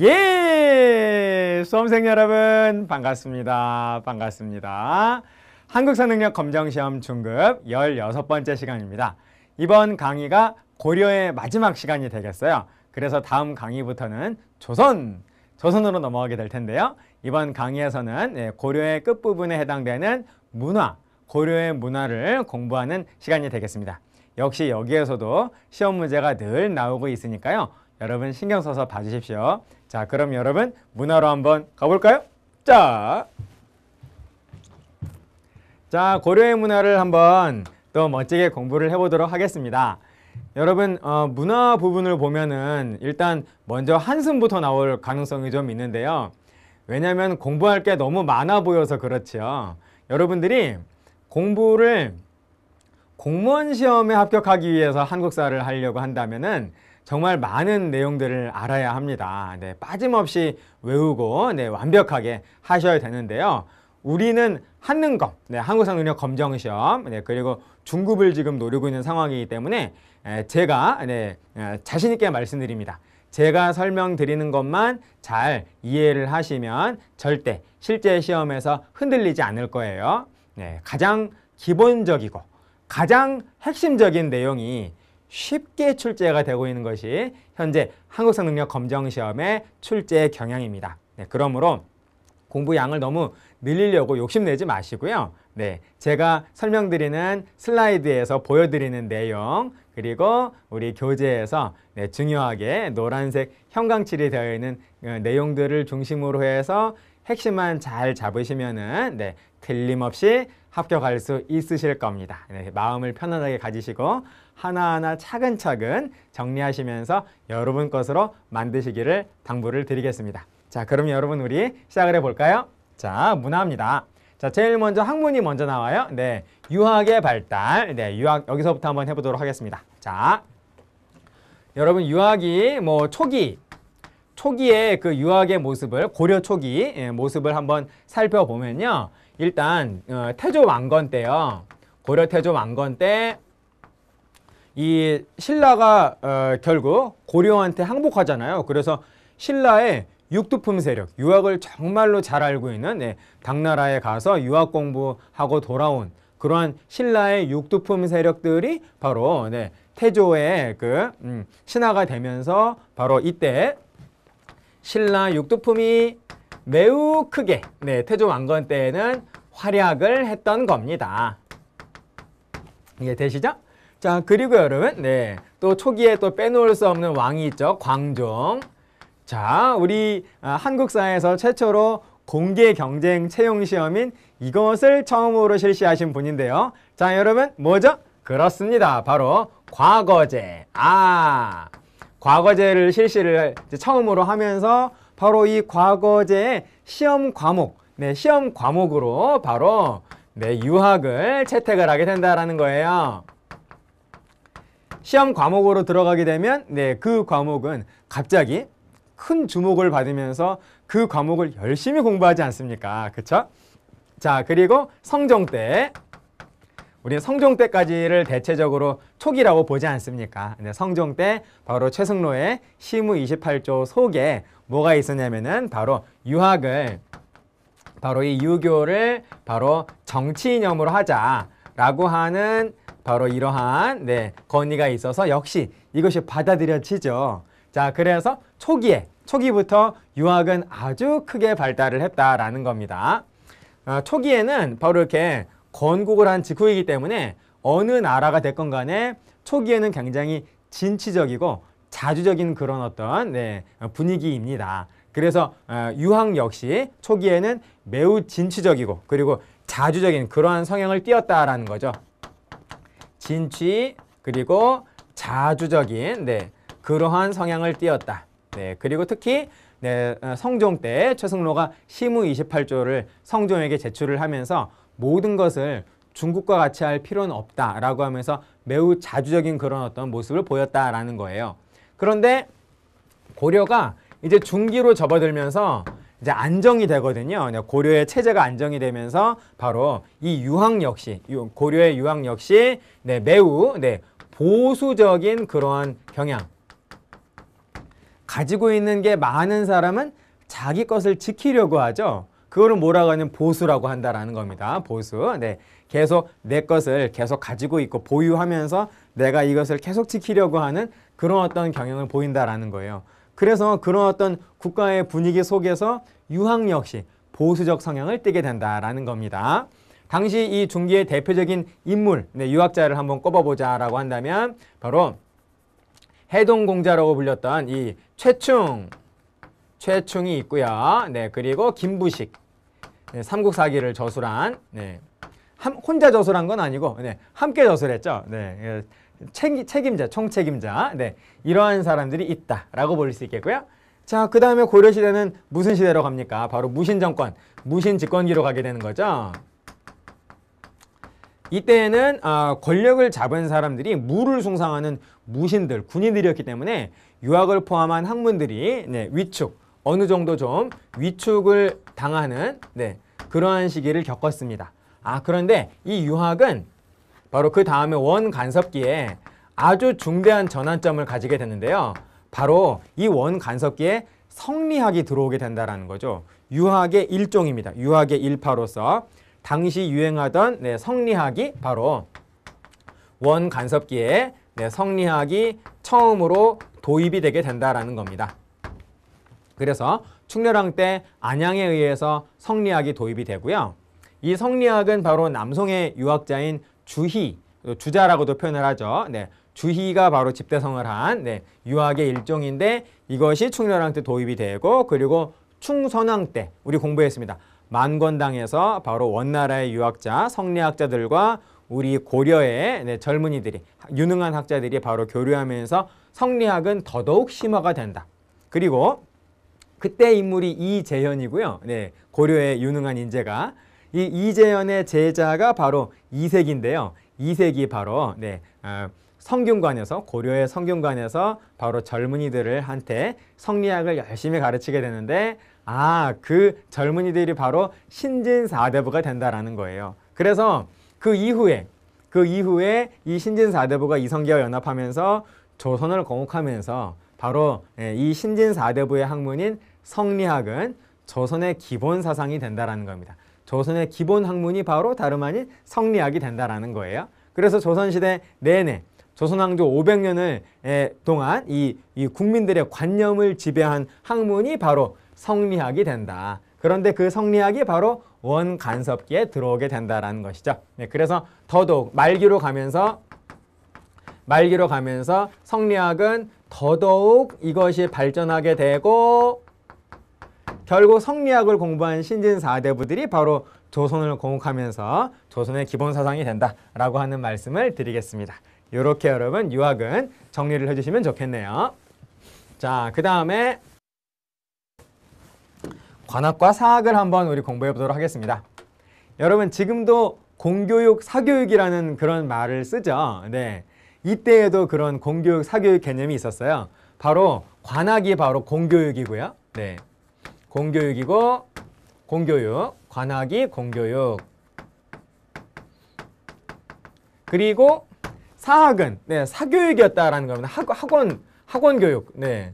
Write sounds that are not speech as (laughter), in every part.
예! 수험생 여러분 반갑습니다. 반갑습니다. 한국사 능력 검정시험 중급 16번째 시간입니다. 이번 강의가 고려의 마지막 시간이 되겠어요. 그래서 다음 강의부터는 조선, 조선으로 넘어가게 될 텐데요. 이번 강의에서는 예, 고려의 끝부분에 해당되는 문화, 고려의 문화를 공부하는 시간이 되겠습니다. 역시 여기에서도 시험 문제가 늘 나오고 있으니까요. 여러분 신경 써서 봐주십시오. 자, 그럼 여러분 문화로 한번 가볼까요? 자, 자 고려의 문화를 한번 또 멋지게 공부를 해보도록 하겠습니다. 여러분 어, 문화 부분을 보면은 일단 먼저 한숨부터 나올 가능성이 좀 있는데요. 왜냐하면 공부할 게 너무 많아 보여서 그렇지요. 여러분들이 공부를 공무원 시험에 합격하기 위해서 한국사를 하려고 한다면 은 정말 많은 내용들을 알아야 합니다. 네, 빠짐없이 외우고 네, 완벽하게 하셔야 되는데요. 우리는 한능검, 네, 한국상능력 검정 시험, 네, 그리고 중급을 지금 노리고 있는 상황이기 때문에 에, 제가 네, 자신 있게 말씀드립니다. 제가 설명드리는 것만 잘 이해를 하시면 절대 실제 시험에서 흔들리지 않을 거예요. 네, 가장 기본적이고 가장 핵심적인 내용이 쉽게 출제가 되고 있는 것이 현재 한국사능력 검정시험의 출제 경향입니다. 네, 그러므로 공부 양을 너무 늘리려고 욕심내지 마시고요. 네, 제가 설명드리는 슬라이드에서 보여드리는 내용 그리고 우리 교재에서 네, 중요하게 노란색 형광칠이 되어 있는 어, 내용들을 중심으로 해서 핵심만 잘 잡으시면은 네, 틀림없이 합격할 수 있으실 겁니다. 네, 마음을 편안하게 가지시고 하나하나 차근차근 정리하시면서 여러분 것으로 만드시기를 당부를 드리겠습니다. 자, 그럼 여러분 우리 시작을 해볼까요? 자, 문화입니다. 자, 제일 먼저 학문이 먼저 나와요. 네, 유학의 발달. 네, 유학 여기서부터 한번 해보도록 하겠습니다. 자, 여러분 유학이 뭐 초기 초기에 그 유학의 모습을 고려 초기 예, 모습을 한번 살펴보면요. 일단 어, 태조 왕건 때요. 고려 태조 왕건 때이 신라가 어, 결국 고려한테 항복하잖아요. 그래서 신라의 육두품 세력, 유학을 정말로 잘 알고 있는 네, 당나라에 가서 유학 공부하고 돌아온 그러한 신라의 육두품 세력들이 바로 네, 태조의 그 음, 신하가 되면서 바로 이때 신라 육두품이 매우 크게 네, 태조 왕건 때에는 활약을 했던 겁니다. 이해 되시죠? 자, 그리고 여러분, 네. 또 초기에 또 빼놓을 수 없는 왕이 있죠. 광종. 자, 우리 아, 한국사에서 최초로 공개 경쟁 채용 시험인 이것을 처음으로 실시하신 분인데요. 자, 여러분, 뭐죠? 그렇습니다. 바로 과거제. 아, 과거제를 실시를 이제 처음으로 하면서 바로 이 과거제의 시험 과목, 네, 시험 과목으로 바로 네, 유학을 채택을 하게 된다라는 거예요. 시험 과목으로 들어가게 되면 네, 그 과목은 갑자기 큰 주목을 받으면서 그 과목을 열심히 공부하지 않습니까? 그렇죠? 자, 그리고 성종 때 우리는 성종 때까지를 대체적으로 초기라고 보지 않습니까? 네, 성종 때 바로 최승로의 시무 28조 속에 뭐가 있었냐면은 바로 유학을 바로 이 유교를 바로 정치이념으로 하자라고 하는 바로 이러한 네, 건의가 있어서 역시 이것이 받아들여지죠. 자, 그래서 초기에, 초기부터 유학은 아주 크게 발달을 했다라는 겁니다. 아, 초기에는 바로 이렇게 건국을 한 직후이기 때문에 어느 나라가 됐건 간에 초기에는 굉장히 진취적이고 자주적인 그런 어떤 네, 분위기입니다. 그래서 어, 유학 역시 초기에는 매우 진취적이고 그리고 자주적인 그러한 성향을 띄었다라는 거죠. 진취 그리고 자주적인 네, 그러한 성향을 띄었다. 네, 그리고 특히 네, 어, 성종 때 최승로가 시무 28조를 성종에게 제출을 하면서 모든 것을 중국과 같이 할 필요는 없다라고 하면서 매우 자주적인 그런 어떤 모습을 보였다라는 거예요. 그런데 고려가 이제 중기로 접어들면서 이제 안정이 되거든요. 고려의 체제가 안정이 되면서 바로 이 유학 역시 고려의 유학 역시 네, 매우 네, 보수적인 그러한 경향 가지고 있는 게 많은 사람은 자기 것을 지키려고 하죠. 그거를 뭐라고 하냐면 보수라고 한다라는 겁니다. 보수. 네. 계속 내 것을 계속 가지고 있고 보유하면서 내가 이것을 계속 지키려고 하는 그런 어떤 경향을 보인다라는 거예요. 그래서 그런 어떤 국가의 분위기 속에서 유학 역시 보수적 성향을 띠게 된다라는 겁니다. 당시 이 중기의 대표적인 인물, 네, 유학자를 한번 꼽아보자라고 한다면 바로 해동공자라고 불렸던 이 최충, 최충이 있고요. 네, 그리고 김부식, 네, 삼국사기를 저술한, 네, 한, 혼자 저술한 건 아니고 네, 함께 저술했죠. 네, 예, 책임, 책임자, 총책임자 네, 이러한 사람들이 있다라고 볼 수 있겠고요. 자, 그 다음에 고려시대는 무슨 시대로 갑니까? 바로 무신정권, 무신집권기로 가게 되는 거죠. 이때에는 아, 권력을 잡은 사람들이 무를 숭상하는 무신들, 군인들이었기 때문에 유학을 포함한 학문들이 네, 위축, 어느 정도 좀 위축을 당하는 네, 그러한 시기를 겪었습니다. 아 그런데 이 유학은 바로 그 다음에 원간섭기에 아주 중대한 전환점을 가지게 됐는데요 바로 이 원간섭기에 성리학이 들어오게 된다는 거죠. 유학의 일종입니다. 유학의 일파로서 당시 유행하던 네, 성리학이 바로 원간섭기에 네, 성리학이 처음으로 도입이 되게 된다라는 겁니다. 그래서 충렬왕 때 안양에 의해서 성리학이 도입이 되고요. 이 성리학은 바로 남송의 유학자인 주희, 주자라고도 표현을 하죠. 네. 주희가 바로 집대성을 한 네, 유학의 일종인데 이것이 충렬왕 때 도입이 되고 그리고 충선왕 때 우리 공부했습니다. 만권당에서 바로 원나라의 유학자, 성리학자들과 우리 고려의 네, 젊은이들이 유능한 학자들이 바로 교류하면서 성리학은 더더욱 심화가 된다. 그리고 그때 인물이 이재현이고요. 네, 고려의 유능한 인재가 이 이재현의 제자가 바로 이색인데요. 이색이 바로 네, 어, 성균관에서 고려의 성균관에서 바로 젊은이들을 한테 성리학을 열심히 가르치게 되는데 아 그 젊은이들이 바로 신진사대부가 된다라는 거예요. 그래서 그 이후에 그 이후에 이 신진사대부가 이성계와 연합하면서 조선을 공격하면서 바로 예, 이 신진사대부의 학문인 성리학은 조선의 기본 사상이 된다라는 겁니다. 조선의 기본 학문이 바로 다름 아닌 성리학이 된다라는 거예요. 그래서 조선시대 내내 조선왕조 500년을 동안 이, 이 국민들의 관념을 지배한 학문이 바로 성리학이 된다. 그런데 그 성리학이 바로 원간섭기에 들어오게 된다라는 것이죠. 네, 그래서 더더욱 말기로 가면서 말기로 가면서 성리학은 더더욱 이것이 발전하게 되고 결국 성리학을 공부한 신진 사대부들이 바로 조선을 공학하면서 조선의 기본 사상이 된다라고 하는 말씀을 드리겠습니다. 이렇게 여러분 유학은 정리를 해주시면 좋겠네요. 자, 그 다음에 관학과 사학을 한번 우리 공부해 보도록 하겠습니다. 여러분 지금도 공교육, 사교육이라는 그런 말을 쓰죠. 네, 이때에도 그런 공교육, 사교육 개념이 있었어요. 바로 관학이 바로 공교육이고요. 네, 공교육이고 공교육, 관악이 공교육. 그리고 사학은 네, 사교육이었다라는 겁니다. 학원, 학원, 학원 교육. 네.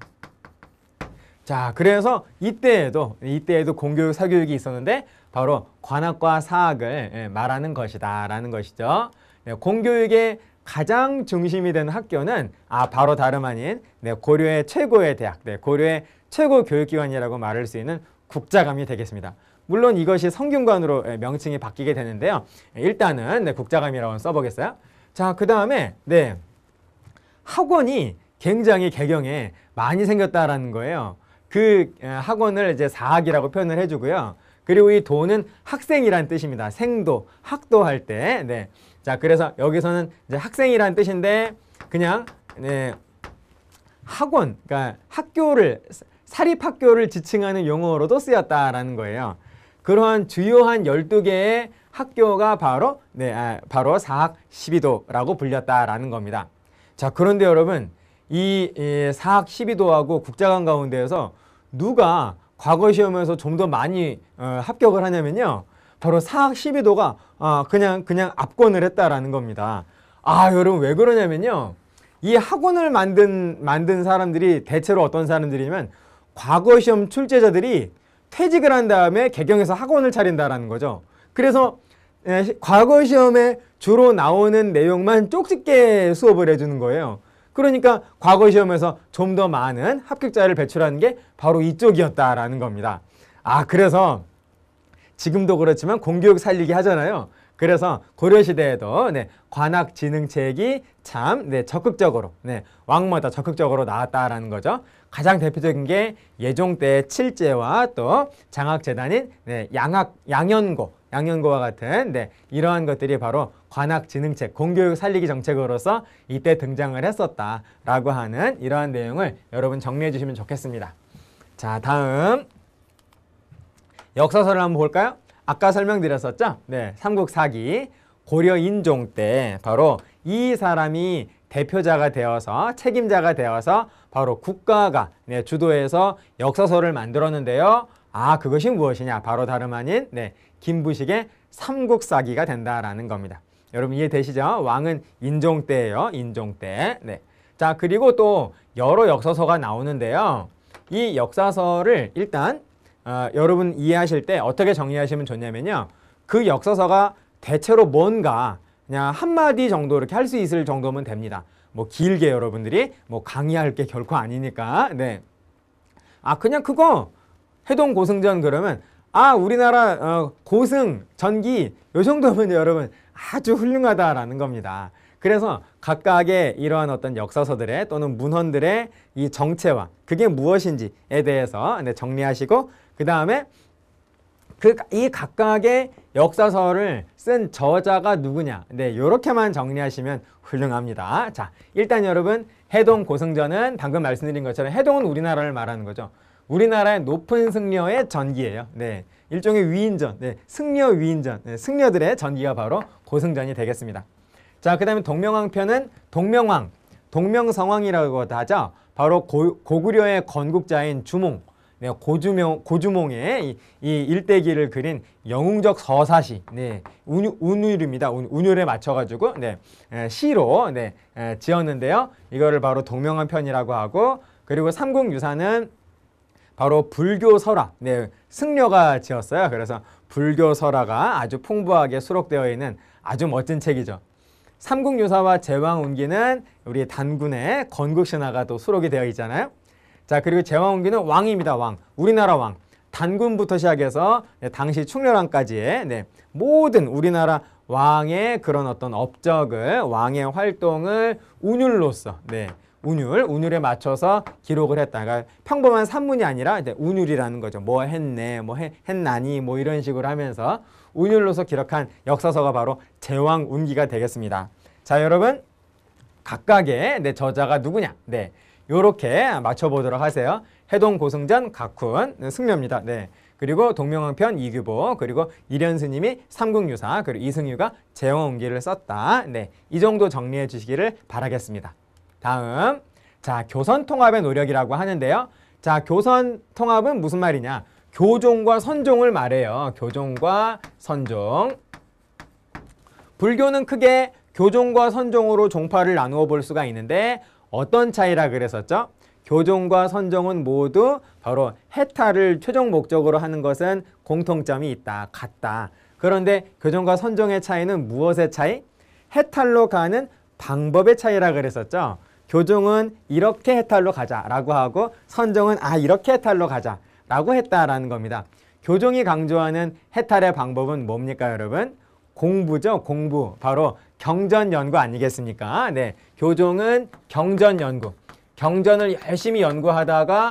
자, 그래서 이때에도 이때에도 공교육, 사교육이 있었는데 바로 관악과 사학을 예, 말하는 것이다라는 것이죠. 네, 공교육의 가장 중심이 되는 학교는 아 바로 다름 아닌 네, 고려의 최고의 대학, 네, 고려의 최고 교육기관이라고 말할 수 있는 국자감이 되겠습니다. 물론 이것이 성균관으로 예, 명칭이 바뀌게 되는데요. 예, 일단은 네, 국자감이라고 써보겠어요. 자, 그 다음에 네 학원이 굉장히 개경에 많이 생겼다라는 거예요. 그 예, 학원을 이제 사학이라고 표현을 해주고요. 그리고 이 도는 학생이란 뜻입니다. 생도, 학도 할 때. 네. 자, 그래서 여기서는 이제 학생이란 뜻인데 그냥 네, 학원, 그러니까 학교를 사립학교를 지칭하는 용어로도 쓰였다라는 거예요. 그러한 주요한 12개의 학교가 바로 네, 아, 바로 사학 12도라고 불렸다라는 겁니다. 자, 그런데 여러분 이 예, 사학 12도하고 국자관 가운데에서 누가 과거 시험에서 좀 더 많이 어, 합격을 하냐면요. 바로 사학 12도가 아, 그냥 그냥 압권을 했다라는 겁니다. 아, 여러분 왜 그러냐면요. 이 학원을 만든 만든 사람들이 대체로 어떤 사람들이면 냐 과거 시험 출제자들이 퇴직을 한 다음에 개경에서 학원을 차린다라는 거죠. 그래서 예, 과거 시험에 주로 나오는 내용만 쪽집게 수업을 해주는 거예요. 그러니까 과거 시험에서 좀 더 많은 합격자를 배출하는 게 바로 이쪽이었다라는 겁니다. 아 그래서 지금도 그렇지만 공교육 살리기 하잖아요. 그래서 고려시대에도 네, 관악진흥책이 참 네, 적극적으로 네, 왕마다 적극적으로 나왔다라는 거죠. 가장 대표적인 게예종때의 칠제와 또 장학재단인 네, 양학, 양현고양현고와 같은 네, 이러한 것들이 바로 관학진흥책, 공교육 살리기 정책으로서 이때 등장을 했었다라고 하는 이러한 내용을 여러분 정리해 주시면 좋겠습니다. 자, 다음 역사서를 한번 볼까요? 아까 설명드렸었죠? 네, 삼국사기 고려 인종 때 바로 이 사람이 대표자가 되어서 책임자가 되어서 바로 국가가 네, 주도해서 역사서를 만들었는데요. 아 그것이 무엇이냐 바로 다름 아닌 네, 김부식의 삼국사기가 된다라는 겁니다. 여러분 이해되시죠? 왕은 인종 때예요. 인종 때. 네. 자 그리고 또 여러 역사서가 나오는데요. 이 역사서를 일단 어, 여러분 이해하실 때 어떻게 정리하시면 좋냐면요. 그 역사서가 대체로 뭔가 그냥 한마디 정도 이렇게 할 수 있을 정도면 됩니다. 뭐 길게 여러분들이 뭐 강의할 게 결코 아니니까 네. 아 그냥 그거 해동 고승전 그러면 아 우리나라 어, 고승 전기 요 정도면 여러분 아주 훌륭하다라는 겁니다. 그래서 각각의 이러한 어떤 역사서들의 또는 문헌들의 이 정체와 그게 무엇인지에 대해서 네, 정리하시고 그 다음에 그이 각각의 역사서를 쓴 저자가 누구냐 네 이렇게만 정리하시면 훌륭합니다 자 일단 여러분 해동 고승전은 방금 말씀드린 것처럼 해동은 우리나라를 말하는 거죠 우리나라의 높은 승려의 전기예요 네 일종의 위인전 네 승려 위인전 네, 승려들의 전기가 바로 고승전이 되겠습니다 자그 다음에 동명왕편은 동명왕 동명성왕이라고 하죠 바로 고, 고구려의 건국자인 주몽 네, 고주명, 고주몽의 이, 이, 일대기를 그린 영웅적 서사시 네, 운율, 운율입니다. 운, 율에 맞춰가지고 네, 에, 시로 네, 에, 지었는데요. 이거를 바로 동명한 편이라고 하고 그리고 삼국유사는 바로 불교설화, 네, 승려가 지었어요. 그래서 불교설화가 아주 풍부하게 수록되어 있는 아주 멋진 책이죠. 삼국유사와 제왕운기는 우리 단군의 건국신화가 또 수록이 되어 있잖아요. 자 그리고 제왕운기는 왕입니다. 왕. 우리나라 왕. 단군부터 시작해서 네, 당시 충렬왕까지의 네, 모든 우리나라 왕의 그런 어떤 업적을 왕의 활동을 운율로서 네, 운율, 운율에 맞춰서 기록을 했다. 그러니까 평범한 산문이 아니라 이제 운율이라는 거죠. 뭐 했네, 뭐 해, 했나니, 뭐 이런 식으로 하면서 운율로서 기록한 역사서가 바로 제왕운기가 되겠습니다. 자, 여러분 각각의 네, 저자가 누구냐? 네, 요렇게 맞춰보도록 하세요. 해동 고승전 각훈 승려입니다. 네. 그리고 동명왕편 이규보 그리고 이련스님이 삼국유사 그리고 이승유가 제왕원기를 썼다. 네. 이 정도 정리해 주시기를 바라겠습니다. 다음 자 교선 통합의 노력이라고 하는데요. 자 교선 통합은 무슨 말이냐? 교종과 선종을 말해요. 교종과 선종. 불교는 크게 교종과 선종으로 종파를 나누어 볼 수가 있는데 어떤 차이라 그랬었죠? 교종과 선종은 모두 바로 해탈을 최종 목적으로 하는 것은 공통점이 있다, 같다. 그런데 교종과 선종의 차이는 무엇의 차이? 해탈로 가는 방법의 차이라 그랬었죠. 교종은 이렇게 해탈로 가자라고 하고 선종은 아 이렇게 해탈로 가자라고 했다라는 겁니다. 교종이 강조하는 해탈의 방법은 뭡니까 여러분? 공부죠 공부 바로 경전 연구 아니겠습니까? 네, 교종은 경전 연구. 경전을 열심히 연구하다가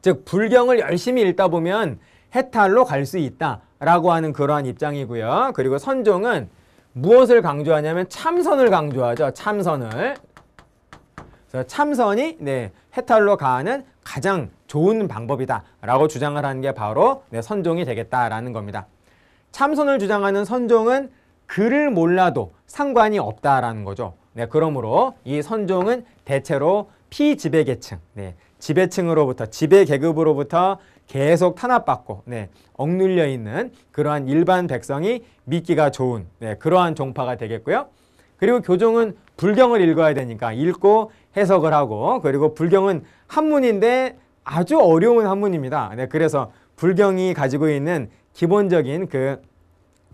즉 불경을 열심히 읽다 보면 해탈로 갈 수 있다라고 하는 그러한 입장이고요. 그리고 선종은 무엇을 강조하냐면 참선을 강조하죠. 참선을. 그래서 참선이 네, 해탈로 가는 가장 좋은 방법이다라고 주장을 하는 게 바로 네, 선종이 되겠다라는 겁니다. 참선을 주장하는 선종은 글을 몰라도 상관이 없다라는 거죠. 네, 그러므로 이 선종은 대체로 피지배계층, 네, 지배층으로부터 지배계급으로부터 계속 탄압받고 네, 억눌려 있는 그러한 일반 백성이 믿기가 좋은 네, 그러한 종파가 되겠고요. 그리고 교종은 불경을 읽어야 되니까 읽고 해석을 하고 그리고 불경은 한문인데 아주 어려운 한문입니다. 네, 그래서 불경이 가지고 있는 기본적인 그,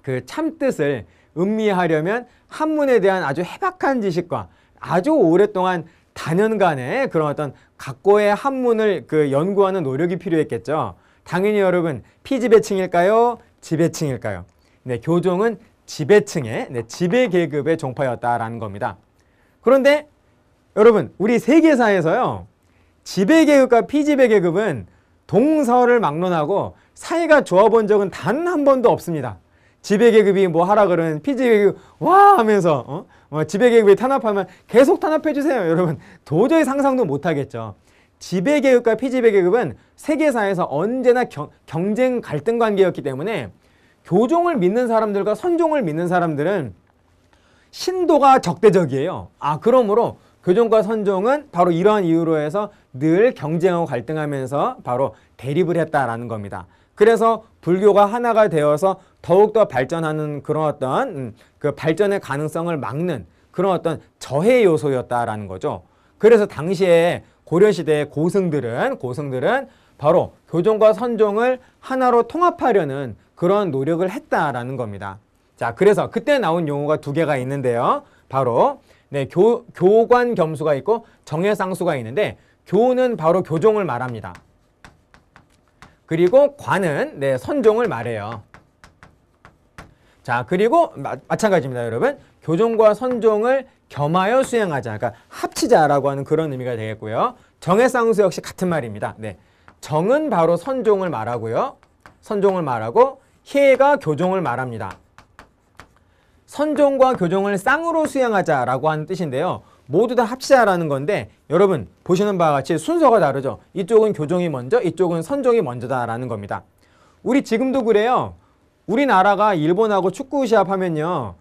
그 참뜻을 음미하려면 한문에 대한 아주 해박한 지식과 아주 오랫동안 단연간의 그런 어떤 각고의 한문을 그 연구하는 노력이 필요했겠죠. 당연히 여러분 피지배층일까요? 지배층일까요? 네, 교종은 지배층의 네, 지배 계급의 종파였다라는 겁니다. 그런데 여러분 우리 세계사에서요. 지배 계급과 피지배 계급은 동서를 막론하고 사이가 좋아 본 적은 단 한 번도 없습니다. 지배계급이 뭐 하라 그러는피지배급와 하면서 어, 뭐 지배계급이 탄압하면 계속 탄압해주세요. 여러분 도저히 상상도 못하겠죠. 지배계급과 피지배계급은 세계사에서 언제나 겨, 경쟁 갈등 관계였기 때문에 교종을 믿는 사람들과 선종을 믿는 사람들은 신도가 적대적이에요. 아 그러므로 교종과 선종은 바로 이러한 이유로 해서 늘 경쟁하고 갈등하면서 바로 대립을 했다라는 겁니다. 그래서 불교가 하나가 되어서 더욱더 발전하는 그런 어떤 음, 그 발전의 가능성을 막는 그런 어떤 저해 요소였다라는 거죠. 그래서 당시에 고려시대의 고승들은 고승들은 바로 교종과 선종을 하나로 통합하려는 그런 노력을 했다라는 겁니다. 자, 그래서 그때 나온 용어가 두 개가 있는데요. 바로 네, 교, 교관 겸수가 있고 정해상수가 있는데 교는 바로 교종을 말합니다. 그리고 관은 네, 선종을 말해요. 자 그리고 마, 마찬가지입니다 여러분 교종과 선종을 겸하여 수행하자 그러니까 합치자라고 하는 그런 의미가 되겠고요 정의쌍수 역시 같은 말입니다 네 정은 바로 선종을 말하고요 선종을 말하고 해가 교종을 말합니다 선종과 교종을 쌍으로 수행하자라고 하는 뜻인데요 모두 다 합치자라는 건데 여러분 보시는 바와 같이 순서가 다르죠 이쪽은 교종이 먼저 이쪽은 선종이 먼저다라는 겁니다 우리 지금도 그래요 우리나라가 일본하고 축구 시합하면요.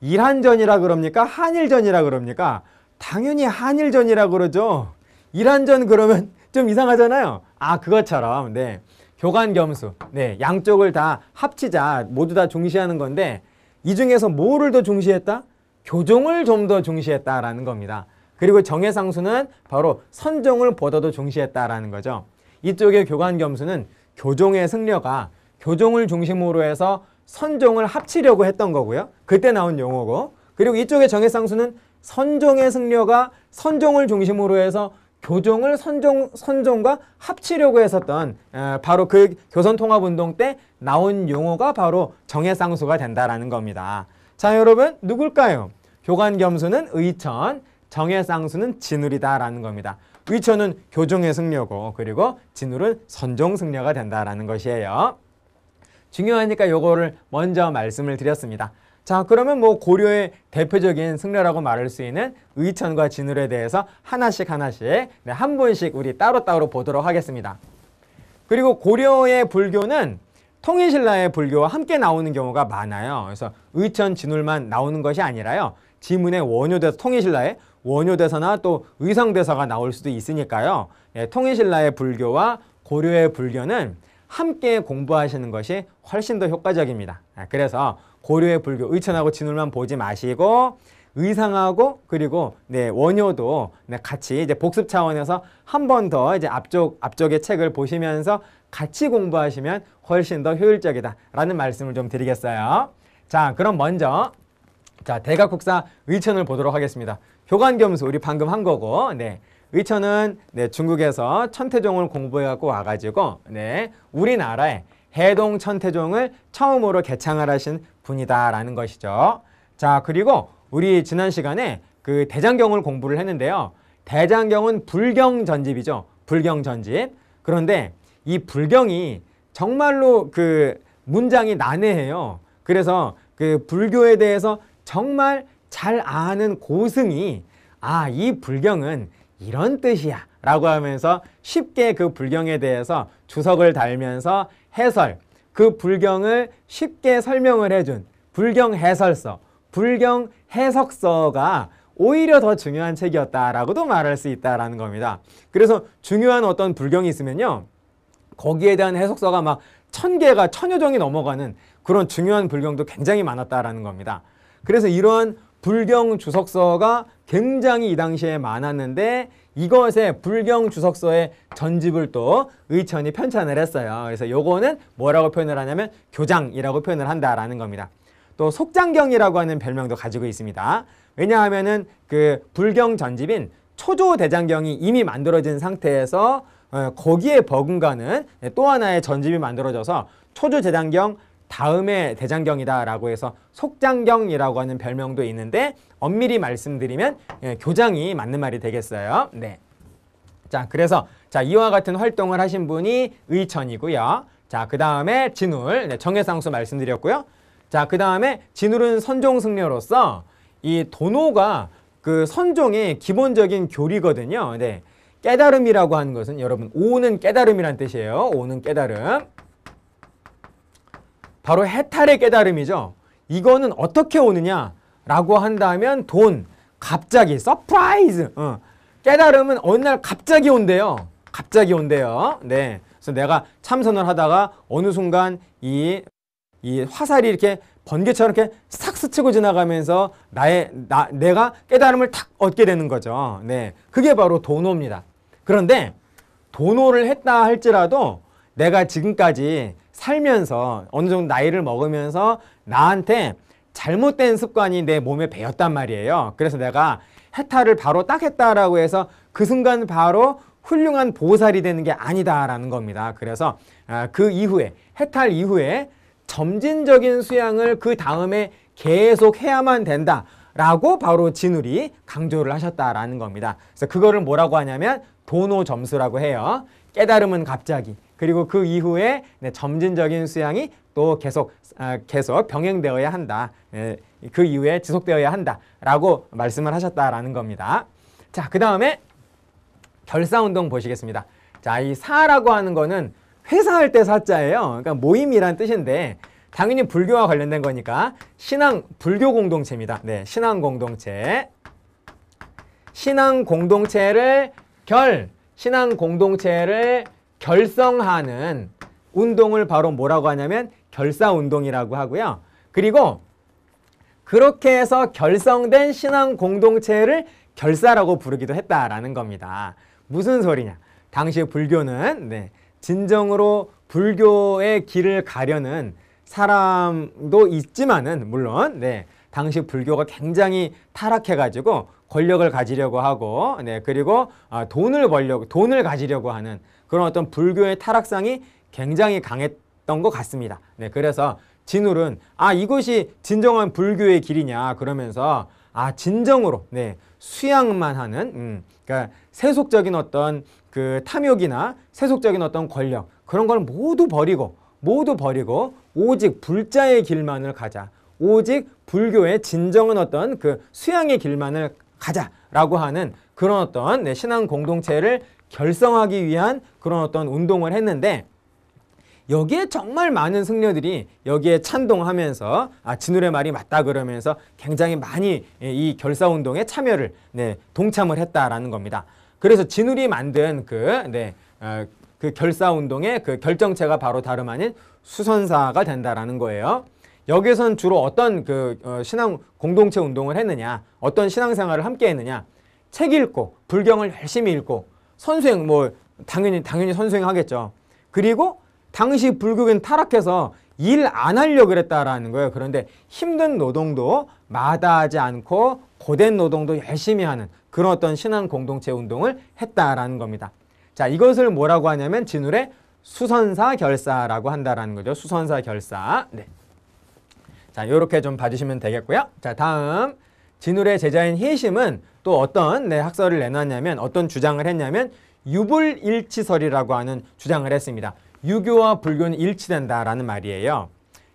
일한전이라 그럽니까? 한일전이라 그럽니까? 당연히 한일전이라 그러죠. 일한전 그러면 (laughs) 좀 이상하잖아요. 아, 그것처럼. 네. 교관 겸수. 네. 양쪽을 다 합치자. 모두 다 중시하는 건데 이 중에서 뭐를 더 중시했다? 교종을 좀 더 중시했다라는 겁니다. 그리고 정해상수는 바로 선종을 보다도 중시했다라는 거죠. 이쪽의 교관 겸수는 교종의 승려가 교종을 중심으로 해서 선종을 합치려고 했던 거고요. 그때 나온 용어고 그리고 이쪽의 정해상수는 선종의 승려가 선종을 중심으로 해서 교종을 선종, 선종과 합치려고 했었던 에, 바로 그 교선통합운동 때 나온 용어가 바로 정해상수가 된다라는 겁니다. 자 여러분 누굴까요? 교관겸수는 의천, 정해상수는 진울이다라는 겁니다. 의천은 교종의 승려고 그리고 진울은 선종 승려가 된다라는 것이에요. 중요하니까 요거를 먼저 말씀을 드렸습니다. 자 그러면 뭐 고려의 대표적인 승려라고 말할 수 있는 의천과 진우에 대해서 하나씩 하나씩 네, 한 분씩 우리 따로따로 보도록 하겠습니다. 그리고 고려의 불교는 통일신라의 불교와 함께 나오는 경우가 많아요. 그래서 의천, 진울만 나오는 것이 아니라요. 지문의 원효대사, 통일신라의 원효대사나 또의성대사가 나올 수도 있으니까요. 예, 통일신라의 불교와 고려의 불교는 함께 공부하시는 것이 훨씬 더 효과적입니다. 아, 그래서 고려의 불교, 의천하고 진울만 보지 마시고 의상하고 그리고 네, 원효도 네, 같이 이제 복습 차원에서 한 번 더 이제 앞쪽 앞쪽의 책을 보시면서 같이 공부하시면 훨씬 더 효율적이다라는 말씀을 좀 드리겠어요. 자, 그럼 먼저 자, 대각국사 의천을 보도록 하겠습니다. 교관겸수 우리 방금 한 거고. 네. 의천은 네, 중국에서 천태종을 공부해 갖고 와가지고 네, 우리나라에 해동 천태종을 처음으로 개창을 하신 분이다라는 것이죠. 자 그리고 우리 지난 시간에 그 대장경을 공부를 했는데요. 대장경은 불경 전집이죠. 불경 전집. 그런데 이 불경이 정말로 그 문장이 난해해요. 그래서 그 불교에 대해서 정말 잘 아는 고승이 아, 이 불경은 이런 뜻이야 라고 하면서 쉽게 그 불경에 대해서 주석을 달면서 해설, 그 불경을 쉽게 설명을 해준 불경 해설서, 불경 해석서가 오히려 더 중요한 책이었다라고도 말할 수 있다라는 겁니다. 그래서 중요한 어떤 불경이 있으면요. 거기에 대한 해석서가 막 천 개가 천여 종이 넘어가는 그런 중요한 불경도 굉장히 많았다라는 겁니다. 그래서 이러한 불경 주석서가 굉장히 이 당시에 많았는데 이것에 불경 주석서에 전집을 또 의천이 편찬을 했어요. 그래서 요거는 뭐라고 표현을 하냐면 교장이라고 표현을 한다라는 겁니다. 또 속장경이라고 하는 별명도 가지고 있습니다. 왜냐하면은 그 불경 전집인 초조대장경이 이미 만들어진 상태에서 어, 거기에 버금가는 또 하나의 전집이 만들어져서 초조대장경 다음에 대장경이다라고 해서 속장경이라고 하는 별명도 있는데 엄밀히 말씀드리면 예, 교장이 맞는 말이 되겠어요. 네. 자, 그래서 자 이와 같은 활동을 하신 분이 의천이고요. 자, 그 다음에 진울, 네, 정해상수 말씀드렸고요. 자, 그 다음에 진울은 선종 승려로서 이 도노가 그 선종의 기본적인 교리거든요. 네. 깨달음이라고 하는 것은 여러분 오는 깨달음이란 뜻이에요. 오는 깨달음. 바로 해탈의 깨달음이죠. 이거는 어떻게 오느냐라고 한다면 돈, 갑자기, 서프라이즈! 어. 깨달음은 어느 날 갑자기 온대요. 갑자기 온대요. 네. 그래서 내가 참선을 하다가 어느 순간 이, 이 화살이 이렇게 번개처럼 이렇게 싹 스치고 지나가면서 나의, 나, 내가 깨달음을 탁 얻게 되는 거죠. 네. 그게 바로 돈노입니다 그런데 돈호를 했다 할지라도 내가 지금까지 살면서 어느 정도 나이를 먹으면서 나한테 잘못된 습관이 내 몸에 배였단 말이에요. 그래서 내가 해탈을 바로 딱 했다라고 해서 그 순간 바로 훌륭한 보살이 되는 게 아니다라는 겁니다. 그래서 아, 그 이후에 해탈 이후에 점진적인 수양을 그 다음에 계속 해야만 된다. 라고 바로 진울이 강조를 하셨다라는 겁니다. 그래서 그거를 뭐라고 하냐면 도노 점수라고 해요. 깨달음은 갑자기, 그리고 그 이후에 네, 점진적인 수양이 또 계속 아, 계속 병행되어야 한다. 네, 그 이후에 지속되어야 한다라고 말씀을 하셨다라는 겁니다. 자, 그 다음에 결사운동 보시겠습니다. 자, 이 사라고 하는 거는 회사할 때 사자예요. 그러니까 모임이란 뜻인데 당연히 불교와 관련된 거니까 신앙 불교 공동체입니다. 네, 신앙 공동체. 신앙 공동체를 결, 신앙 공동체를 결성하는 운동을 바로 뭐라고 하냐면 결사운동이라고 하고요. 그리고 그렇게 해서 결성된 신앙 공동체를 결사라고 부르기도 했다라는 겁니다. 무슨 소리냐? 당시 불교는 네, 진정으로 불교의 길을 가려는 사람도 있지만은 물론 네, 당시 불교가 굉장히 타락해가지고 권력을 가지려고 하고 네, 그리고 아, 돈을 벌려고 돈을 가지려고 하는 그런 어떤 불교의 타락상이 굉장히 강했던 것 같습니다. 네, 그래서 진울은 아 이것이 진정한 불교의 길이냐 그러면서 아 진정으로 네 수양만 하는 음, 그러니까 세속적인 어떤 그 탐욕이나 세속적인 어떤 권력 그런 걸 모두 버리고 모두 버리고 오직 불자의 길만을 가자 오직 불교의 진정한 어떤 그 수양의 길만을 가자라고 하는 그런 어떤 네, 신앙 공동체를 결성하기 위한 그런 어떤 운동을 했는데 여기에 정말 많은 승려들이 여기에 찬동하면서 아 진울의 말이 맞다 그러면서 굉장히 많이 예, 이 결사운동에 참여를 네, 동참을 했다라는 겁니다. 그래서 진울이 만든 그, 네, 어, 그 결사운동의 그 결정체가 바로 다름 아닌 수선사가 된다라는 거예요. 여기에선 주로 어떤 그 어, 신앙 공동체 운동을 했느냐 어떤 신앙생활을 함께 했느냐 책 읽고 불경을 열심히 읽고 선수행 뭐 당연히 당연히 선수행하겠죠. 그리고 당시 불교는 타락해서 일 안 하려고 그랬다라는 거예요. 그런데 힘든 노동도 마다하지 않고 고된 노동도 열심히 하는 그런 어떤 신앙 공동체 운동을 했다라는 겁니다. 자, 이것을 뭐라고 하냐면 진울의 수선사 결사라고 한다라는 거죠. 수선사 결사. 네. 자, 요렇게좀 봐주시면 되겠고요. 자, 다음 진울의 제자인 히심은 또 어떤 네, 학설을 내놨냐면 어떤 주장을 했냐면 유불일치설이라고 하는 주장을 했습니다. 유교와 불교는 일치된다라는 말이에요.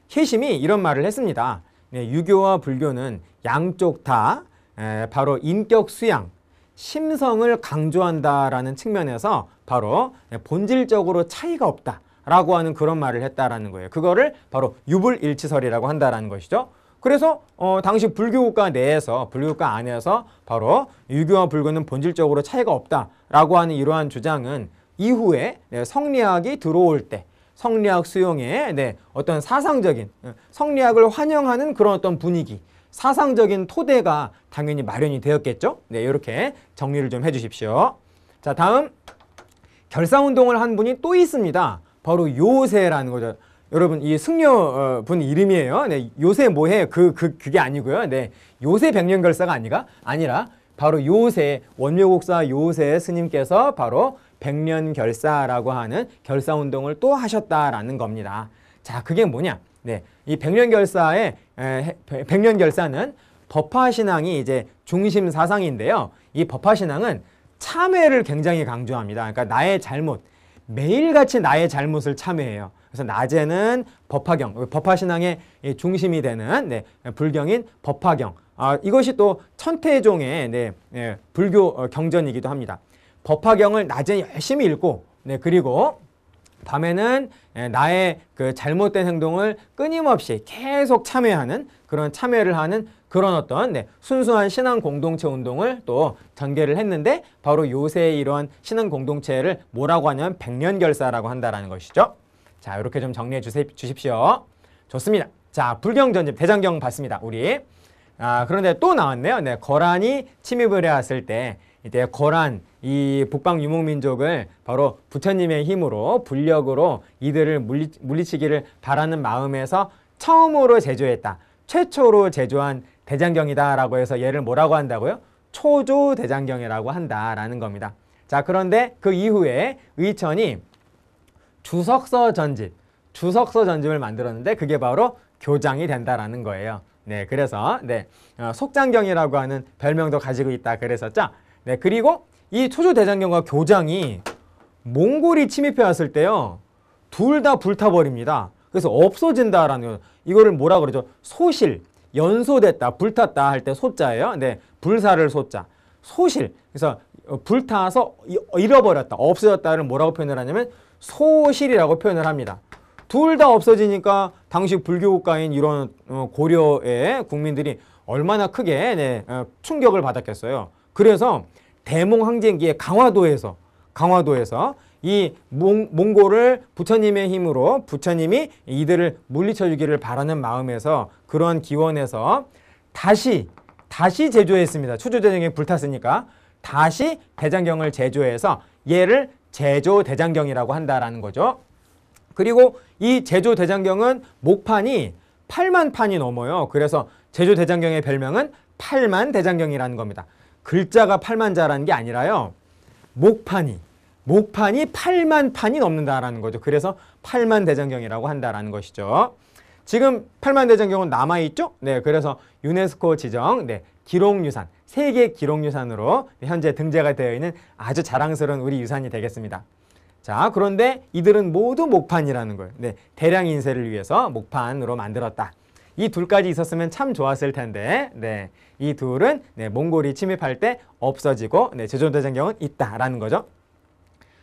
히심이 이런 말을 했습니다. 네, 유교와 불교는 양쪽 다 에, 바로 인격 수양, 심성을 강조한다라는 측면에서 바로 네, 본질적으로 차이가 없다. 라고 하는 그런 말을 했다라는 거예요. 그거를 바로 유불일치설이라고 한다라는 것이죠. 그래서 어, 당시 불교국가 내에서 불교국가 안에서 바로 유교와 불교는 본질적으로 차이가 없다라고 하는 이러한 주장은 이후에 네, 성리학이 들어올 때 성리학 수용의 네, 어떤 사상적인 어, 성리학을 환영하는 그런 어떤 분위기 사상적인 토대가 당연히 마련이 되었겠죠. 네, 이렇게 정리를 좀 해주십시오. 자, 다음 결사운동을 한 분이 또 있습니다. 바로 요새라는 거죠. 여러분 이 승려분 어, 이름이에요. 네, 요새 뭐해 그, 그 그게 아니고요. 네, 요새 백년결사가 아니가 아니라 바로 요새 원묘곡사 요새 스님께서 바로 백년결사라고 하는 결사운동을 또 하셨다라는 겁니다. 자 그게 뭐냐? 네, 이 백년결사의 에, 백년결사는 법화신앙이 이제 중심 사상인데요. 이 법화신앙은 참회를 굉장히 강조합니다. 그러니까 나의 잘못, 매일같이 나의 잘못을 참회해요. 그래서 낮에는 법화경, 법화신앙의 중심이 되는 네, 불경인 법화경. 아, 이것이 또 천태종의 네, 네, 불교 어, 경전이기도 합니다. 법화경을 낮에 열심히 읽고 네, 그리고 밤에는 예, 나의 그 잘못된 행동을 끊임없이 계속 참여하는 그런 참여를 하는 그런 어떤 네, 순수한 신앙 공동체 운동을 또 전개를 했는데 바로 요새 이런 신앙 공동체를 뭐라고 하냐면 백년결사라고 한다라는 것이죠. 자, 이렇게 좀 정리해 주세, 주십시오. 좋습니다. 자, 불경 전집 대장경 봤습니다. 우리. 아, 그런데 또 나왔네요. 네, 거란이 침입을 해왔을 때 이때 거란 이 북방 유목민족을 바로 부처님의 힘으로 불력으로 이들을 물리, 물리치기를 바라는 마음에서 처음으로 제조했다. 최초로 제조한 대장경이다라고 해서 얘를 뭐라고 한다고요? 초조 대장경이라고 한다라는 겁니다. 자, 그런데 그 이후에 의천이 주석서 전집, 주석서 전집을 만들었는데 그게 바로 교장이 된다라는 거예요. 네, 그래서 네 어, 속장경이라고 하는 별명도 가지고 있다 그랬었죠. 네, 그리고 이 초조 대장경과 교장이 몽골이 침입해 왔을 때요. 둘 다 불타버립니다. 그래서 없어진다라는 거. 이거를 뭐라 그러죠? 소실, 연소됐다, 불탔다 할 때 소자예요. 네, 불사를 소자. 소실. 그래서 어, 불타서 잃어버렸다, 없어졌다를 뭐라고 표현을 하냐면 소실이라고 표현을 합니다. 둘 다 없어지니까 당시 불교 국가인 이런 어, 고려의 국민들이 얼마나 크게 네, 어, 충격을 받았겠어요. 그래서 대몽항쟁기에 강화도에서 강화도에서 이 몽, 몽골을 부처님의 힘으로 부처님이 이들을 물리쳐 주기를 바라는 마음에서 그런 기원에서 다시 다시 제조했습니다. 추조전쟁이 불탔으니까 다시 대장경을 제조해서 얘를 제조 대장경이라고 한다라는 거죠. 그리고 이 제조 대장경은 목판이 8만 판이 넘어요. 그래서 제조 대장경의 별명은 8만 대장경이라는 겁니다. 글자가 8만자라는 게 아니라요. 목판이 목판이 8만 판이 넘는다라는 거죠. 그래서 8만 대장경이라고 한다라는 것이죠. 지금 8만 대장경은 남아있죠? 네, 그래서 유네스코 지정, 네, 기록유산, 세계 기록 유산으로 현재 등재가 되어 있는 아주 자랑스러운 우리 유산이 되겠습니다. 자, 그런데 이들은 모두 목판이라는 거예요. 네, 대량 인쇄를 위해서 목판으로 만들었다. 이 둘까지 있었으면 참 좋았을 텐데 네, 이 둘은 네, 몽골이 침입할 때 없어지고 네, 제조대장경은 있다라는 거죠.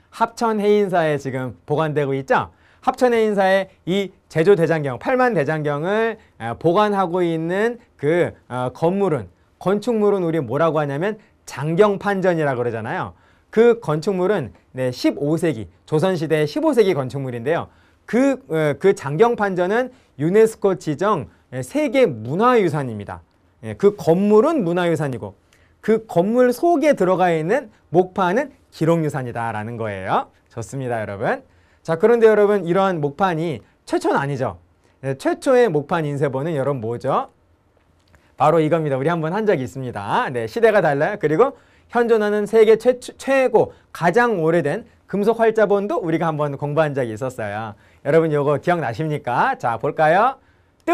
합천해인사에 지금 보관되고 있죠. 합천해인사에 이 제조대장경, 팔만대장경을 보관하고 있는 그 어, 건물은 건축물은 우리 뭐라고 하냐면 장경판전이라 고 그러잖아요. 그 건축물은 네, 15세기, 조선시대 15세기 건축물인데요. 그, 어, 그 장경판전은 유네스코 지정 예, 세계 문화유산입니다. 예, 그 건물은 문화유산이고 그 건물 속에 들어가 있는 목판은 기록유산이다라는 거예요. 좋습니다, 여러분. 자, 그런데 여러분 이러한 목판이 최초는 아니죠. 예, 최초의 목판 인쇄본은 여러분 뭐죠? 바로 이겁니다. 우리 한 번 한 적이 있습니다. 네, 시대가 달라요. 그리고 현존하는 세계 최, 최고 가장 오래된 금속 활자본도 우리가 한 번 공부한 적이 있었어요. 여러분 이거 기억나십니까? 자, 볼까요? 뜨!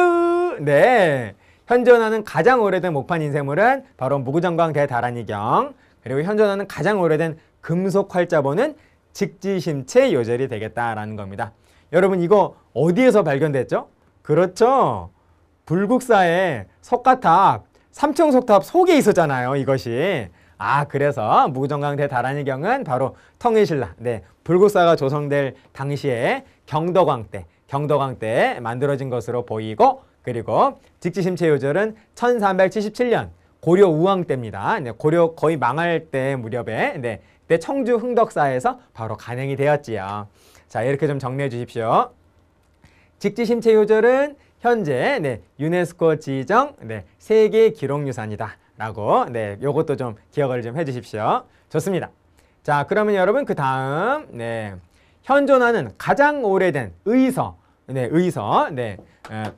네. 현존하는 가장 오래된 목판 인쇄물은 바로 무구정광 대다란이경 그리고 현존하는 가장 오래된 금속 활자본은 직지심체 요절이 되겠다라는 겁니다. 여러분 이거 어디에서 발견됐죠? 그렇죠. 불국사의 석가탑, 삼층석탑 속에 있었잖아요. 이것이. 아 그래서 무정강 대다란의 경은 바로 통일신라네 불국사가 조성될 당시에 경덕왕 때 경덕왕 때 만들어진 것으로 보이고 그리고 직지심체 요절은 1377년 고려 우왕 때입니다. 네, 고려 거의 망할 때 무렵에 네, 그때 청주 흥덕사에서 바로 간행이 되었지요. 자 이렇게 좀 정리해 주십시오. 직지심체 요절은 현재 네, 유네스코 지정 네, 세계 기록유산이다. 라고 네, 요것도 좀 기억을 좀 해주십시오. 좋습니다. 자, 그러면 여러분 그 다음 네, 현존하는 가장 오래된 의서 네, 의서 네, 에, 어,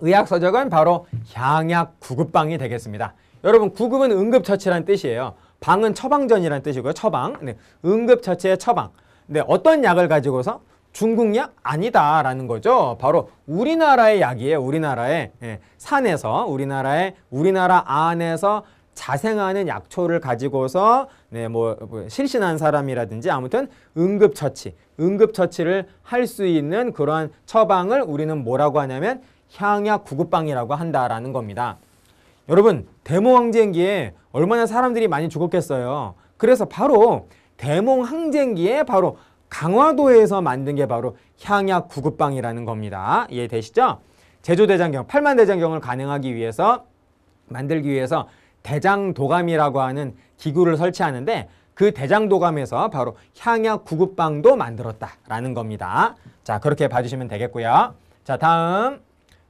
의학서적은 바로 향약구급방이 되겠습니다. 여러분 구급은 응급처치란 뜻이에요. 방은 처방전이란 뜻이고요. 처방. 네, 응급처치의 처방. 네, 어떤 약을 가지고서 중국 약 아니다라는 거죠. 바로 우리나라의 약이에요. 우리나라의 예, 산에서 우리나라의 우리나라 안에서 자생하는 약초를 가지고서 네, 뭐, 뭐 실신한 사람이라든지 아무튼 응급처치, 응급처치를 할 수 있는 그러한 처방을 우리는 뭐라고 하냐면 향약 구급방이라고 한다라는 겁니다. 여러분 대모항쟁기에 얼마나 사람들이 많이 죽었겠어요. 그래서 바로 대몽항쟁기에 바로 강화도에서 만든 게 바로 향약 구급방이라는 겁니다. 이해되시죠? 제조대장경, 팔만대장경을 가능하기 위해서 만들기 위해서 대장도감이라고 하는 기구를 설치하는데 그 대장도감에서 바로 향약 구급방도 만들었다라는 겁니다. 자 그렇게 봐주시면 되겠고요. 자 다음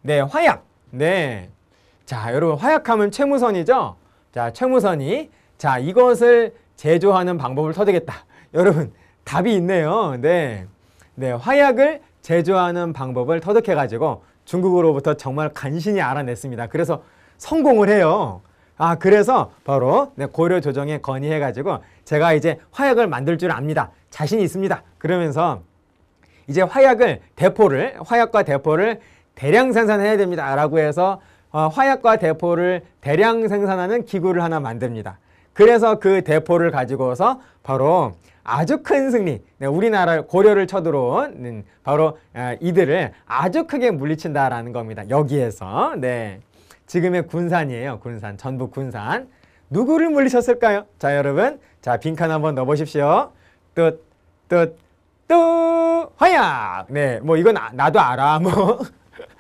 네 화약 네자 여러분 화약하면 채무선이죠. 자 채무선이 자 이것을 제조하는 방법을 터득했다. 여러분 답이 있네요. 네. 네, 화약을 제조하는 방법을 터득해 가지고 중국으로부터 정말 간신히 알아냈습니다. 그래서 성공을 해요. 아, 그래서 바로 네, 고려 조정에 건의해 가지고 제가 이제 화약을 만들 줄 압니다. 자신 있습니다. 그러면서 이제 화약을 대포를 화약과 대포를 대량 생산해야 됩니다라고 해서 어, 화약과 대포를 대량 생산하는 기구를 하나 만듭니다. 그래서 그 대포를 가지고서 바로 아주 큰 승리 네, 우리나라 고려를 쳐들어온 바로 아, 이들을 아주 크게 물리친다라는 겁니다. 여기에서 네 지금의 군산이에요. 군산 전북 군산 누구를 물리쳤을까요? 자 여러분 자 빈칸 한번 넣어보십시오. 뜻뜻뜻 허야 네뭐 이건 아, 나도 알아 뭐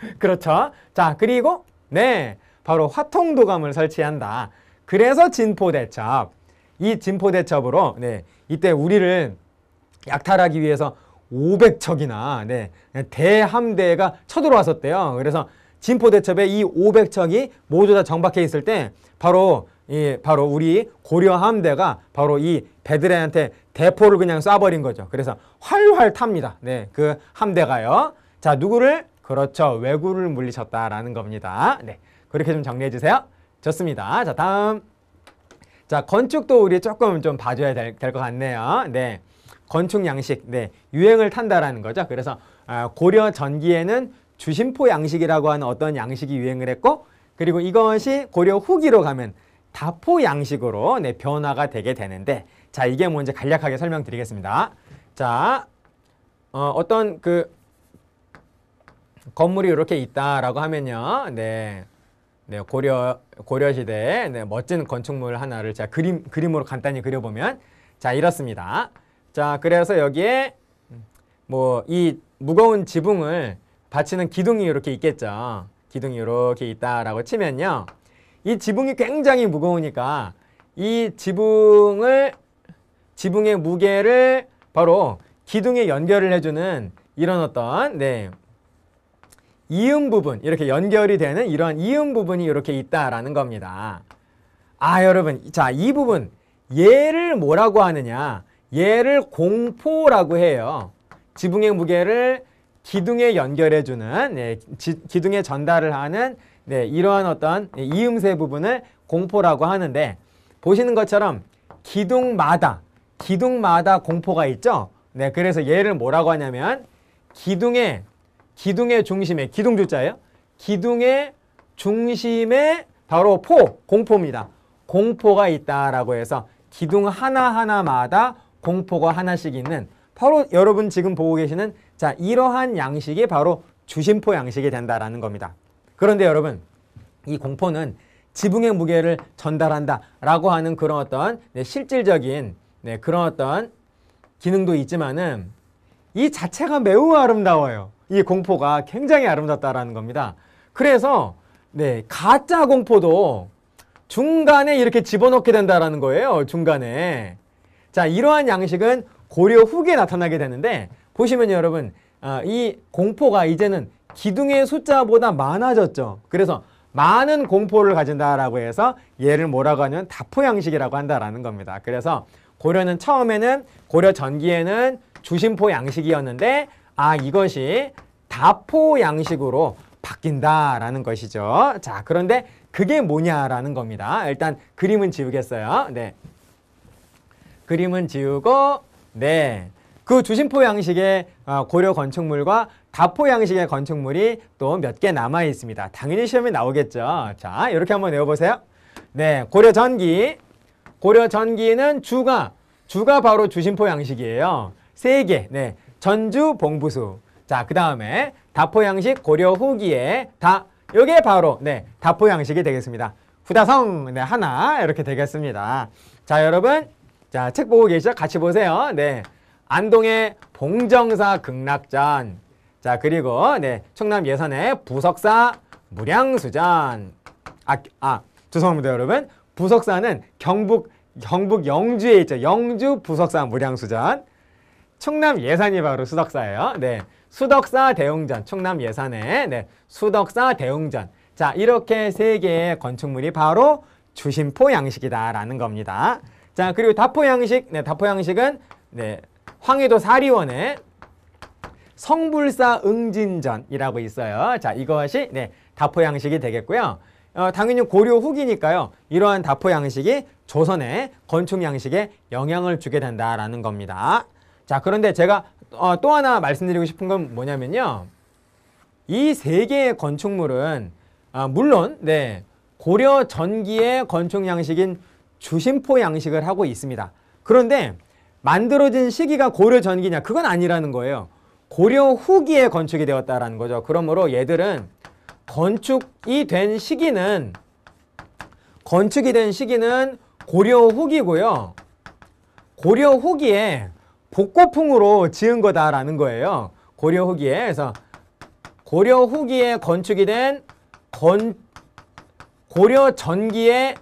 (laughs) 그렇죠. 자 그리고 네 바로 화통도감을 설치한다. 그래서 진포대첩 이 진포대첩으로 네 이때 우리를 약탈하기 위해서 500척이나 네, 대함대가 쳐들어왔었대요. 그래서 진포대첩에이 500척이 모두 다 정박해 있을 때 바로 이 바로 우리 고려 함대가 바로 이 배들한테 대포를 그냥 쏴버린 거죠. 그래서 활활 탑니다. 네, 그 함대가요. 자, 누구를? 그렇죠. 왜구를 물리쳤다라는 겁니다. 네, 그렇게 좀 정리해 주세요. 좋습니다. 자, 다음. 자, 건축도 우리 조금 좀 봐줘야 될 것 같네요. 네. 건축 양식, 네. 유행을 탄다라는 거죠. 그래서 아, 고려 전기에는 주심포 양식이라고 하는 어떤 양식이 유행을 했고 그리고 이것이 고려 후기로 가면 다포 양식으로 네, 변화가 되게 되는데 자, 이게 뭔지 뭐 간략하게 설명드리겠습니다. 자, 어, 어떤 그 건물이 이렇게 있다라고 하면요. 네. 네, 고려 고려 시대의 네, 멋진 건축물 하나를 제가 그림 그림으로 간단히 그려보면 자 이렇습니다. 자 그래서 여기에 음, 뭐이 무거운 지붕을 받치는 기둥이 이렇게 있겠죠. 기둥이 이렇게 있다라고 치면요. 이 지붕이 굉장히 무거우니까 이 지붕을 지붕의 무게를 바로 기둥에 연결을 해주는 이런 어떤 네 이음 부분 이렇게 연결이 되는 이러한 이음 부분이 이렇게 있다라는 겁니다. 아 여러분 자 이 부분 얘를 뭐라고 하느냐 얘를 공포라고 해요. 지붕의 무게를 기둥에 연결해주는 네, 지, 기둥에 전달을 하는 네, 이러한 어떤 이음새 부분을 공포라고 하는데 보시는 것처럼 기둥마다 기둥마다 공포가 있죠. 네, 그래서 얘를 뭐라고 하냐면 기둥의 기둥의 중심에 기둥 조자예요 기둥의 중심에 바로 포, 공포입니다. 공포가 있다라고 해서 기둥 하나하나마다 공포가 하나씩 있는 바로 여러분 지금 보고 계시는 자 이러한 양식이 바로 주심포 양식이 된다라는 겁니다. 그런데 여러분 이 공포는 지붕의 무게를 전달한다라고 하는 그런 어떤 네, 실질적인 네, 그런 어떤 기능도 있지만은 이 자체가 매우 아름다워요. 이 공포가 굉장히 아름답다라는 겁니다. 그래서 네 가짜 공포도 중간에 이렇게 집어넣게 된다라는 거예요. 중간에. 자 이러한 양식은 고려 후기에 나타나게 되는데 보시면 여러분 아, 이 공포가 이제는 기둥의 숫자보다 많아졌죠. 그래서 많은 공포를 가진다라고 해서 얘를 뭐라고 하냐면 다포 양식이라고 한다라는 겁니다. 그래서 고려는 처음에는 고려 전기에는 주심포 양식이었는데 아 이것이 다포 양식으로 바뀐다라는 것이죠. 자 그런데 그게 뭐냐라는 겁니다. 일단 그림은 지우겠어요. 네. 그림은 지우고 네. 그 주심포 양식의 어, 고려 건축물과 다포 양식의 건축물이 또 몇 개 남아 있습니다. 당연히 시험에 나오겠죠. 자, 이렇게 한번 내어보세요 네, 고려 전기. 고려 전기는 주가, 주가 바로 주심포 양식이에요. 세 개. 네, 전주 봉부수. 자, 그 다음에 다포양식 고려 후기에 다, 요게 바로, 네, 다포양식이 되겠습니다. 후다성, 네, 하나, 이렇게 되겠습니다. 자, 여러분, 자, 책 보고 계시죠? 같이 보세요. 네. 안동의 봉정사 극락전. 자, 그리고, 네, 충남 예산의 부석사 무량수전. 아, 아, 죄송합니다, 여러분. 부석사는 경북, 경북 영주에 있죠. 영주 부석사 무량수전. 충남 예산이 바로 수덕사예요. 네. 수덕사 대웅전, 충남 예산에 네. 수덕사 대웅전. 자, 이렇게 세 개의 건축물이 바로 주심포 양식이다라는 겁니다. 자, 그리고 다포 양식. 네, 다포 양식은 네. 황해도 사리원에 성불사 응진전이라고 있어요. 자, 이것이 네, 다포 양식이 되겠고요. 어, 당연히 고려 후기니까요. 이러한 다포 양식이 조선의 건축 양식에 영향을 주게 된다라는 겁니다. 자, 그런데 제가 어, 또 하나 말씀드리고 싶은 건 뭐냐면요. 이 세 개의 건축물은 아, 물론 네 고려 전기의 건축 양식인 주심포 양식을 하고 있습니다. 그런데 만들어진 시기가 고려 전기냐 그건 아니라는 거예요. 고려 후기에 건축이 되었다라는 거죠. 그러므로 얘들은 건축이 된 시기는 건축이 된 시기는 고려 후기고요. 고려 후기에 복고풍으로 지은 거다라는 거예요. 고려 후기에. 그래서 고려 후기에 건축이 된 건, 고려 전기의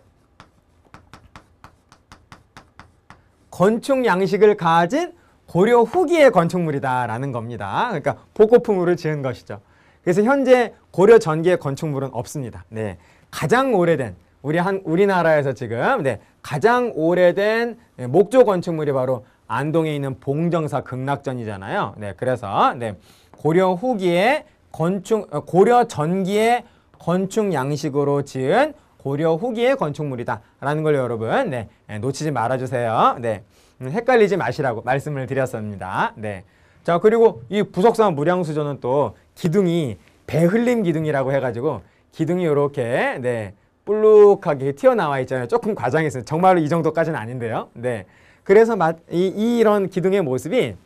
건축 양식을 가진 고려 후기의 건축물이다라는 겁니다. 그러니까 복고풍으로 지은 것이죠. 그래서 현재 고려 전기의 건축물은 없습니다. 네. 가장 오래된 우리 한 우리나라에서 지금 네, 가장 오래된 목조 건축물이 바로 안동에 있는 봉정사 극락전이잖아요. 네, 그래서 네, 고려 후기에 건축 어, 고려 전기에 건축 양식으로 지은 고려 후기의 건축물이다라는 걸 여러분 네, 예, 놓치지 말아주세요. 네, 음, 헷갈리지 마시라고 말씀을 드렸습니다. 네, 자 그리고 이 부석사 무량수전은 또 기둥이 배흘림 기둥이라고 해가지고 기둥이 이렇게 네, 볼록하게 튀어나와 있잖아요. 조금 과장했어요. 정말로 이 정도까지는 아닌데요. 네. 그래서 이, 이런 기둥의 모습이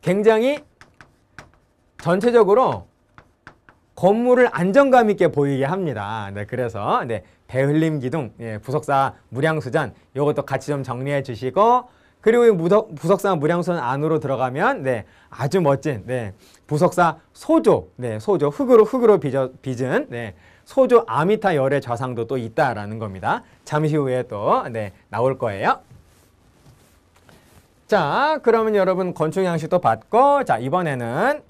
굉장히 전체적으로 건물을 안정감 있게 보이게 합니다. 네, 그래서 네, 배흘림 기둥, 예, 부석사 무량수전 이것도 같이 좀 정리해 주시고 그리고 이 무덕, 부석사 무량수전 안으로 들어가면 네, 아주 멋진 네, 부석사 소조, 네, 소조 흙으로 흙으로 빚어, 빚은 네, 소조 아미타 열의 좌상도 또 있다라는 겁니다. 잠시 후에 또 네, 나올 거예요. 자, 그러면 여러분 건축 양식도 봤고 자, 이번에는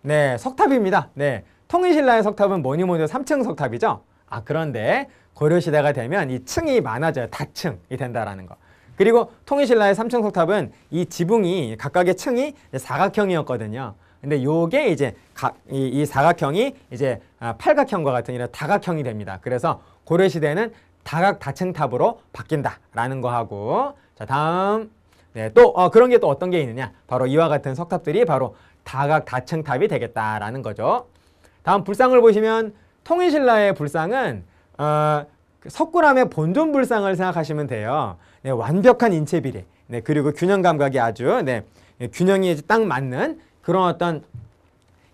네, 석탑입니다. 네, 통일신라의 석탑은 뭐니 뭐니 3층 석탑이죠. 아, 그런데 고려시대가 되면 이 층이 많아져요. 다층이 된다라는 거. 그리고 통일신라의 3층 석탑은 이 지붕이 각각의 층이 사각형이었거든요. 근데 요게 이제 각, 이, 이 사각형이 이제 아, 팔각형과 같은 이런 다각형이 됩니다. 그래서 고려시대는 다각 다층탑으로 바뀐다라는 거 하고 자 다음 네, 또 어, 그런 게 또 어떤 게 있느냐? 바로 이와 같은 석탑들이 바로 다각 다층탑이 되겠다라는 거죠. 다음 불상을 보시면 통일신라의 불상은 어, 그 석굴암의 본존 불상을 생각하시면 돼요. 네, 완벽한 인체 비례, 네, 그리고 균형 감각이 아주 네, 예, 균형이 딱 맞는 그런 어떤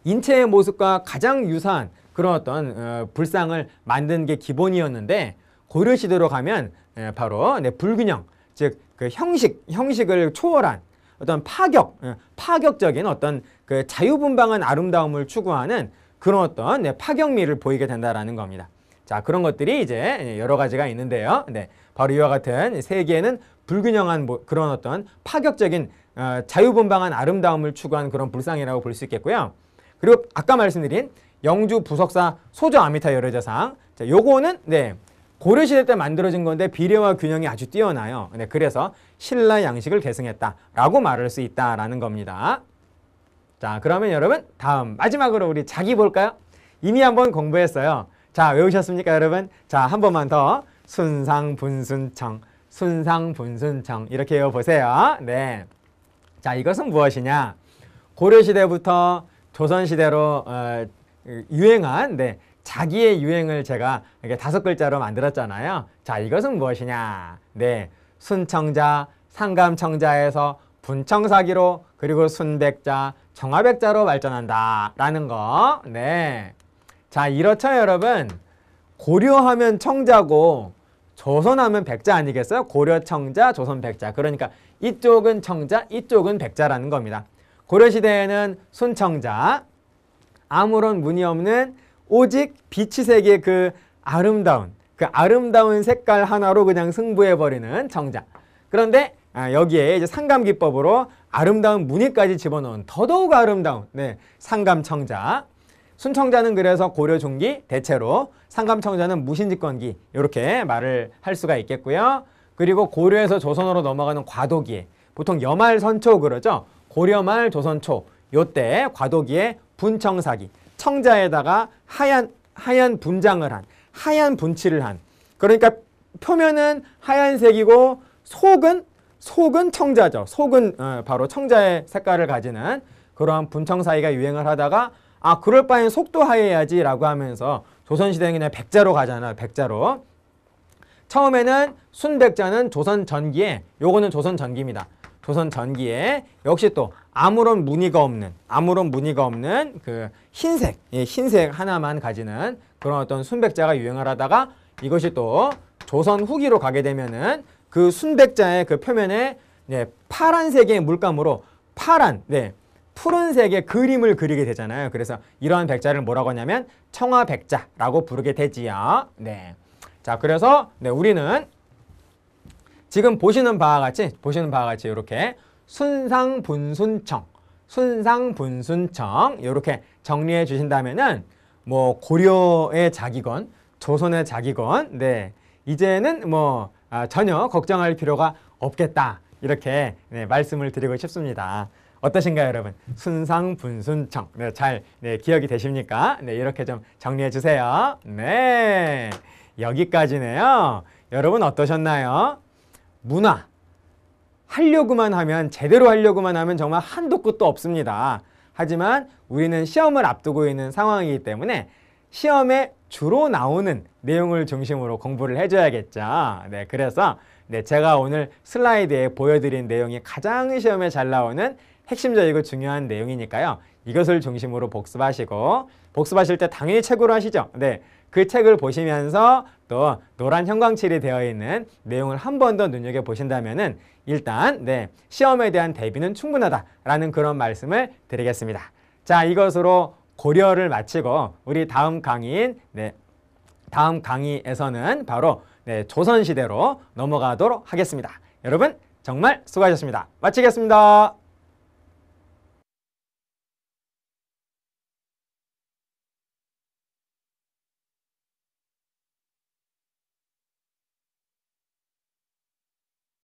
인체의 모습과 가장 유사한 그런 어떤 어, 불상을 만든 게 기본이었는데 고려시대로 가면 네, 바로 네, 불균형, 즉그 형식, 형식을 초월한 어떤 파격, 예, 파격적인 어떤 그 자유분방한 아름다움을 추구하는 그런 어떤 네, 파격미를 보이게 된다라는 겁니다. 자, 그런 것들이 이제 예, 여러 가지가 있는데요. 네, 바로 이와 같은 세계에는 불균형한 뭐 그런 어떤 파격적인 어, 자유분방한 아름다움을 추구한 그런 불상이라고 볼 수 있겠고요. 그리고 아까 말씀드린 영주 부석사 소저 아미타 열애자상. 자, 요거는 네. 고려시대 때 만들어진 건데 비례와 균형이 아주 뛰어나요. 네, 그래서 신라 양식을 계승했다라고 말할 수 있다라는 겁니다. 자, 그러면 여러분 다음 마지막으로 우리 자기 볼까요? 이미 한번 공부했어요. 자, 외우셨습니까 여러분? 자, 한 번만 더 순상분순청, 순상분순청 이렇게 외워보세요. 네, 자 이것은 무엇이냐? 고려시대부터 조선시대로 어, 유행한 네, 자기의 유행을 제가 이렇게 다섯 글자로 만들었잖아요. 자, 이것은 무엇이냐? 네, 순청자, 상감청자에서 분청사기로 그리고 순백자, 정화백자로 발전한다 라는 거. 네, 자 이렇죠 여러분. 고려하면 청자고 조선하면 백자 아니겠어요? 고려청자, 조선백자. 그러니까 이쪽은 청자, 이쪽은 백자라는 겁니다. 고려시대에는 순청자, 아무런 문이 없는 오직 빛이 색의 그 아름다운 그 아름다운 색깔 하나로 그냥 승부해버리는 정자. 그런데 아, 여기에 이제 상감기법으로 아름다운 무늬까지 집어넣은 더더욱 아름다운 네, 상감청자. 순청자는 그래서 고려 종기 대체로 상감청자는 무신집권기 이렇게 말을 할 수가 있겠고요. 그리고 고려에서 조선으로 넘어가는 과도기에 보통 여말 선초 그러죠. 고려 말 조선 초 요때 과도기에 분청사기 청자에다가 하얀 하얀 분장을 한 하얀 분칠을 한 그러니까 표면은 하얀색이고 속은 속은 청자죠. 속은 어, 바로 청자의 색깔을 가지는 그러한 분청 사이가 유행을 하다가 아 그럴 바엔 속도 하얘야지 라고 하면서 조선시대는 그냥 백자로 가잖아요. 백자로. 처음에는 순백자는 조선 전기에 요거는 조선 전기입니다. 조선 전기에 역시 또 아무런 무늬가 없는 아무런 무늬가 없는 그 흰색 예, 흰색 하나만 가지는 그런 어떤 순백자가 유행을 하다가 이것이 또 조선 후기로 가게 되면은 그 순백자의 그 표면에 네, 파란색의 물감으로 파란 네, 푸른색의 그림을 그리게 되잖아요. 그래서 이러한 백자를 뭐라고 하냐면 청화백자라고 부르게 되지요. 네. 자, 그래서 네, 우리는 지금 보시는 바와 같이 보시는 바와 같이 이렇게 순상분순청 순상분순청 이렇게 정리해 주신다면은 뭐 고려의 자기건 조선의 자기건 네 이제는 뭐 아, 전혀 걱정할 필요가 없겠다 이렇게 네, 말씀을 드리고 싶습니다. 어떠신가요 여러분? 순상분순청 네, 잘 네, 기억이 되십니까? 네, 이렇게 좀 정리해 주세요. 네 여기까지네요. 여러분 어떠셨나요? 문화 하려고만 하면 제대로 하려고만 하면 정말 한도 끝도 없습니다. 하지만 우리는 시험을 앞두고 있는 상황이기 때문에 시험에 주로 나오는 내용을 중심으로 공부를 해줘야겠죠. 네, 그래서 네, 제가 오늘 슬라이드에 보여드린 내용이 가장 시험에 잘 나오는 핵심적이고 중요한 내용이니까요. 이것을 중심으로 복습하시고 복습하실 때 당연히 책으로 하시죠. 네, 그 책을 보시면서 또 노란 형광칠이 되어 있는 내용을 한 번 더 눈여겨보신다면 은 일단 네 시험에 대한 대비는 충분하다라는 그런 말씀을 드리겠습니다. 자 이것으로 고려를 마치고 우리 다음 강의인 네, 다음 강의에서는 바로 네, 조선시대로 넘어가도록 하겠습니다. 여러분 정말 수고하셨습니다. 마치겠습니다.